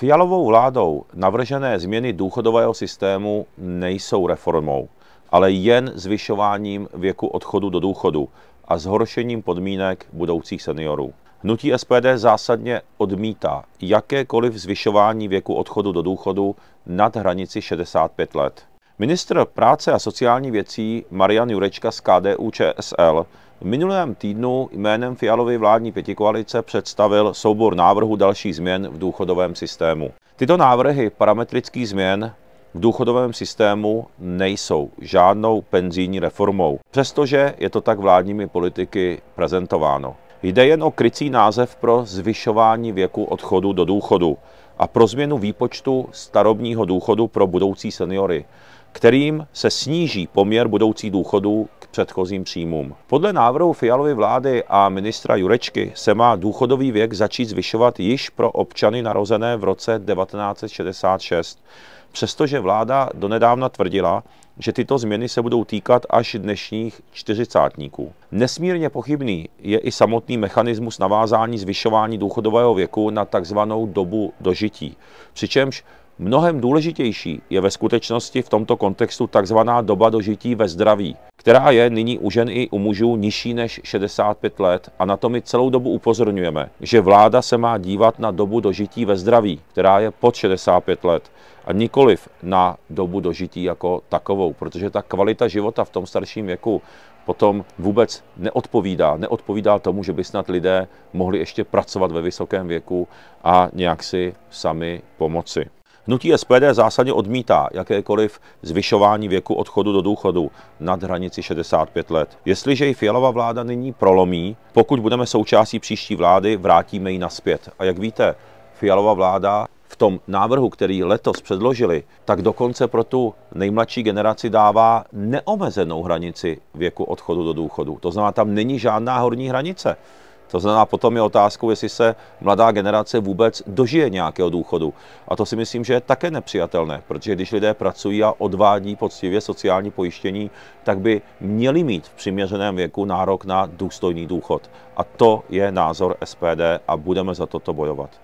Fialovou vládou navržené změny důchodového systému nejsou reformou, ale jen zvyšováním věku odchodu do důchodu a zhoršením podmínek budoucích seniorů. Hnutí SPD zásadně odmítá jakékoliv zvyšování věku odchodu do důchodu nad hranici 65 let. Ministr práce a sociální věcí Marian Jurečka z KDU ČSL v minulém týdnu jménem Fialovy vládní pětikoalice představil soubor návrhů dalších změn v důchodovém systému. Tyto návrhy parametrických změn v důchodovém systému nejsou žádnou penzijní reformou, přestože je to tak vládními politiky prezentováno. Jde jen o krycí název pro zvyšování věku odchodu do důchodu a pro změnu výpočtu starobního důchodu pro budoucí seniory kterým se sníží poměr budoucí důchodů k předchozím příjmům. Podle návrhu Fialovy vlády a ministra Jurečky se má důchodový věk začít zvyšovat již pro občany narozené v roce 1966, přestože vláda donedávna tvrdila, že tyto změny se budou týkat až dnešních čtyřicátníků. Nesmírně pochybný je i samotný mechanismus navázání zvyšování důchodového věku na takzvanou dobu dožití, přičemž Mnohem důležitější je ve skutečnosti v tomto kontextu tzv. doba dožití ve zdraví, která je nyní u žen i u mužů nižší než 65 let a na to my celou dobu upozorňujeme, že vláda se má dívat na dobu dožití ve zdraví, která je pod 65 let a nikoliv na dobu dožití jako takovou, protože ta kvalita života v tom starším věku potom vůbec neodpovídá. Neodpovídá tomu, že by snad lidé mohli ještě pracovat ve vysokém věku a nějak si sami pomoci. Hnutí SPD zásadně odmítá jakékoliv zvyšování věku odchodu do důchodu nad hranici 65 let. Jestliže ji Fialová vláda nyní prolomí, pokud budeme součástí příští vlády, vrátíme ji naspět. A jak víte, Fialová vláda v tom návrhu, který letos předložili, tak dokonce pro tu nejmladší generaci dává neomezenou hranici věku odchodu do důchodu. To znamená, tam není žádná horní hranice. To znamená, potom je otázkou, jestli se mladá generace vůbec dožije nějakého důchodu. A to si myslím, že je také nepřijatelné, protože když lidé pracují a odvádí poctivě sociální pojištění, tak by měli mít v přiměřeném věku nárok na důstojný důchod. A to je názor SPD a budeme za toto bojovat.